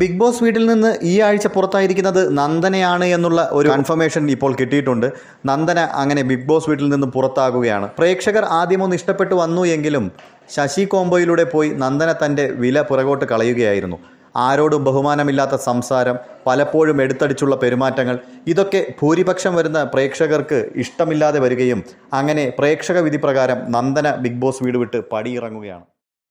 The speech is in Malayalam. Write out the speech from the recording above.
ബിഗ് ബോസ് വീട്ടിൽ നിന്ന് ഈ ആഴ്ച പുറത്തായിരിക്കുന്നത് നന്ദനയാണ് എന്നുള്ള ഒരു കൺഫർമേഷൻ ഇപ്പോൾ കിട്ടിയിട്ടുണ്ട് നന്ദന അങ്ങനെ ബിഗ് ബോസ് വീട്ടിൽ നിന്ന് പുറത്താകുകയാണ് പ്രേക്ഷകർ ആദ്യമൊന്ന് ഇഷ്ടപ്പെട്ടു വന്നു എങ്കിലും ശശി കോംബോയിലൂടെ പോയി നന്ദന തൻ്റെ വില പുറകോട്ട് കളയുകയായിരുന്നു ആരോടും ബഹുമാനമില്ലാത്ത സംസാരം പലപ്പോഴും എടുത്തടിച്ചുള്ള പെരുമാറ്റങ്ങൾ ഇതൊക്കെ ഭൂരിപക്ഷം വരുന്ന പ്രേക്ഷകർക്ക് ഇഷ്ടമില്ലാതെ വരികയും അങ്ങനെ പ്രേക്ഷക വിധി പ്രകാരം നന്ദന ബിഗ് ബോസ് വീട് വിട്ട് പടിയിറങ്ങുകയാണ്